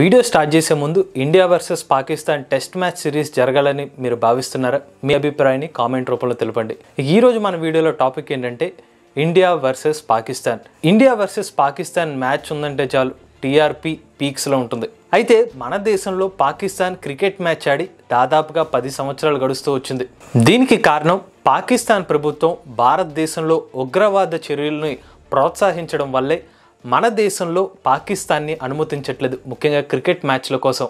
video start చేసే ముందు India versus Pakistan test match series జరగాలని మీరు భావిస్తున్నారా మీ అభిప్రాయాన్ని కామెంట్ రూపంలో తెలపండి ఈరోజు మన వీడియోలో టాపిక్ ఏంటంటే India versus Pakistan India versus Pakistan match ఉందంటే చాలు టీఆర్పీ పీక్స్లో ఉంటుంది అయితే మన దేశంలో పాకిస్తాన్ క్రికెట్ మ్యాచ్ ఆడి దాదాపుగా పది సంవత్సరాలు గడుస్తూ వచ్చింది దీనికి కారణం పాకిస్తాన్ ప్రభుత్వం భారతదేశంలో ఉగ్రవాద చర్యల్ని ప్రోత్సహించడం వల్లే మన దేశంలో పాకిస్తాన్ని అనుమతించట్లేదు ముఖ్యంగా క్రికెట్ మ్యాచ్ల కోసం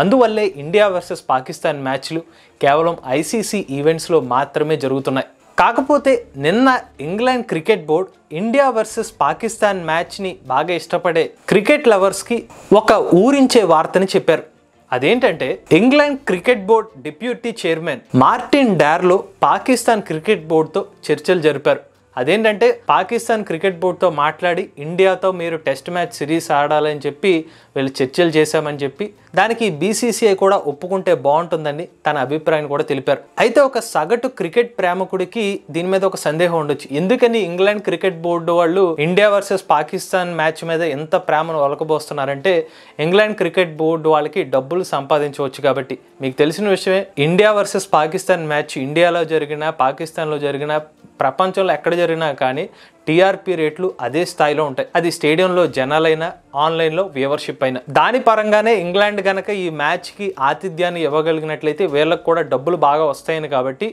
అందువల్లే ఇండియా వర్సెస్ పాకిస్తాన్ మ్యాచ్లు కేవలం ఐసీసీ ఈవెంట్స్లో మాత్రమే జరుగుతున్నాయి కాకపోతే నిన్న England cricket board India versus Pakistan మ్యాచ్ని బాగా ఇష్టపడే క్రికెట్ లవర్స్కి ఒక ఊరించే వార్తని చెప్పారు అదేంటంటే England cricket board deputy chairman Martin Darlow Pakistan cricket బోర్డుతో చర్చలు జరిపారు అదేంటంటే పాకిస్తాన్ క్రికెట్ బోర్డుతో మాట్లాడి ఇండియాతో మీరు టెస్ట్ మ్యాచ్ సిరీస్ ఆడాలని చెప్పి వీళ్ళు చర్చలు చేశామని చెప్పి దానికి బీసీసీఐ కూడా ఒప్పుకుంటే బాగుంటుందని తన అభిప్రాయాన్ని కూడా తెలిపారు అయితే ఒక సగటు క్రికెట్ ప్రేమకుడికి దీని మీద ఒక సందేహం ఉండొచ్చు ఎందుకని ఇంగ్లాండ్ క్రికెట్ బోర్డు వాళ్ళు ఇండియా వర్సెస్ పాకిస్తాన్ మ్యాచ్ మీద ఎంత ప్రేమను ఒలకబోస్తున్నారంటే ఇంగ్లాండ్ క్రికెట్ బోర్డు వాళ్ళకి డబ్బులు సంపాదించవచ్చు కాబట్టి మీకు తెలిసిన విషయమే ఇండియా వర్సెస్ పాకిస్తాన్ మ్యాచ్ ఇండియాలో జరిగిన పాకిస్తాన్లో జరిగిన ప్రపంచంలో ఎక్కడ జరిగినా కానీ టీఆర్పీ రేట్లు అదే స్థాయిలో ఉంటాయి అది స్టేడియంలో జనాలైనా ఆన్లైన్లో వ్యూవర్షిప్ అయినా దాని పరంగానే ఇంగ్లాండ్ కనుక ఈ మ్యాచ్కి ఆతిథ్యాన్ని ఇవ్వగలిగినట్లయితే వీళ్ళకి కూడా డబ్బులు బాగా వస్తాయని కాబట్టి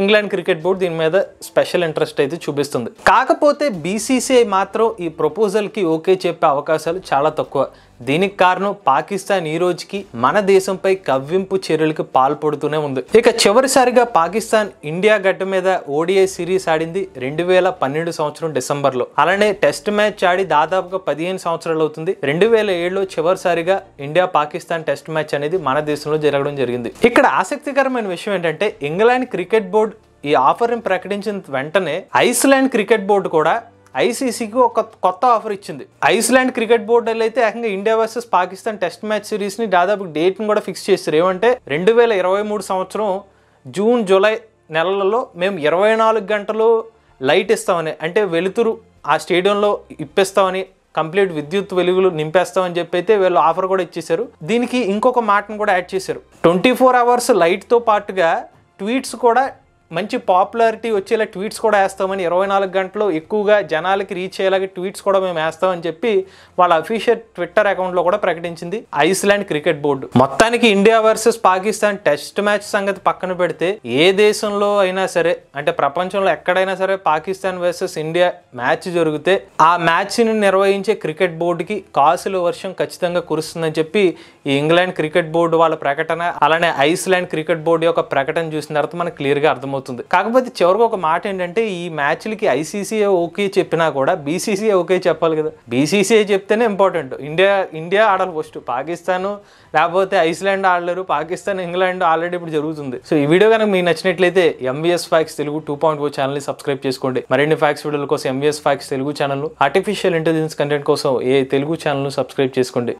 ఇంగ్లాండ్ క్రికెట్ బోర్డు దీని మీద స్పెషల్ ఇంట్రెస్ట్ అయితే చూపిస్తుంది కాకపోతే బీసీసీఐ మాత్రం ఈ ప్రపోజల్కి ఓకే చెప్పే అవకాశాలు చాలా తక్కువ దీనికి కారణం పాకిస్తాన్ ఈ రోజుకి మన దేశంపై కవ్వింపు చర్యలకు పాల్పడుతూనే ఉంది ఇక చివరిసారిగా పాకిస్తాన్ ఇండియా గడ్డ మీద ఓడిఐ సిరీస్ ఆడింది రెండు వేల పన్నెండు సంవత్సరం డిసెంబర్లో అలానే టెస్ట్ మ్యాచ్ ఆడి దాదాపుగా పదిహేను సంవత్సరాలు అవుతుంది రెండు వేల ఏడులో చివరిసారిగా ఇండియా పాకిస్తాన్ టెస్ట్ మ్యాచ్ అనేది మన దేశంలో జరగడం జరిగింది ఇక్కడ ఆసక్తికరమైన విషయం ఏంటంటే ఇంగ్లాండ్ క్రికెట్ బోర్డు ఈ ఆఫర్ని ప్రకటించిన వెంటనే ఐస్లాండ్ క్రికెట్ బోర్డు కూడా ఐసీసీకి ఒక కొత్త ఆఫర్ ఇచ్చింది ఐస్లాండ్ క్రికెట్ బోర్డు అయితే ఏకంగా India versus Pakistan test match సిరీస్ని దాదాపు డేట్ని కూడా ఫిక్స్ చేస్తారు ఏమంటే రెండు వేల ఇరవై మూడు సంవత్సరం జూన్ జూలై నెలలలో మేము ఇరవై నాలుగు గంటలు లైట్ ఇస్తామని అంటే వెలుతురు ఆ స్టేడియంలో ఇప్పేస్తామని కంప్లీట్ విద్యుత్ వెలుగులు నింపేస్తామని చెప్పి అయితే వీళ్ళు ఆఫర్ కూడా ఇచ్చేశారు దీనికి ఇంకొక మాటను కూడా యాడ్ చేశారు ట్వంటీ ఫోర్ అవర్స్ లైట్తో పాటుగా ట్వీట్స్ కూడా మంచి పాపులారిటీ వచ్చేలా ట్వీట్స్ కూడా వేస్తామని ఇరవై నాలుగు గంటలు ఎక్కువగా జనాలకి రీచ్ అయ్యేలాగా ట్వీట్స్ కూడా మేము వేస్తామని చెప్పి వాళ్ళ అఫీషియల్ ట్విట్టర్ అకౌంట్లో కూడా ప్రకటించింది ఐస్లాండ్ క్రికెట్ బోర్డు మొత్తానికి India versus Pakistan test match సంగతి పక్కన పెడితే ఏ దేశంలో అయినా సరే అంటే ప్రపంచంలో ఎక్కడైనా సరే పాకిస్తాన్ వర్సెస్ ఇండియా మ్యాచ్ జరిగితే ఆ మ్యాచ్ని నిర్వహించే క్రికెట్ బోర్డుకి కాసుల వర్షం ఖచ్చితంగా కురుస్తుందని చెప్పి ఈ ఇంగ్లాండ్ క్రికెట్ బోర్డు వాళ్ళ ప్రకటన అలానే ఐస్లాండ్ క్రికెట్ బోర్డు యొక్క ప్రకటన చూసిన తర్వాత మనకు క్లియర్గా అర్థమవుతుంది అవుతుంది కాకపోతే చివరికి ఒక మాట ఏంటంటే ఈ మ్యాచ్లకి ఐసీసీఏ ఓకే చెప్పినా కూడా బీసీసీఏ ఓకే చెప్పాలి కదా బీసీసీఏ చెప్తేనే ఇంపార్టెంట్ ఇండియా ఇండియా ఆడాలి ఫస్ట్ పాకిస్తాన్ లేకపోతే ఐస్లాండ్ ఆడలేరు పాకిస్తాన్ ఇంగ్లాండ్ ఆల్రెడీ ఇప్పుడు జరుగుతుంది సో ఈ వీడియో కనుక మీకు నచ్చినట్లయితే MBS facts Telugu two point four ఛానల్ని సబ్స్క్రైబ్ చేసుకోండి మరిన్ని ఫ్యాక్స్ వీడియోల కోసం MBS facts Telugu channel artificial intelligence content కోసం ఏ తెలుగు ఛానల్ను సబ్స్క్రైబ్ చేసుకోండి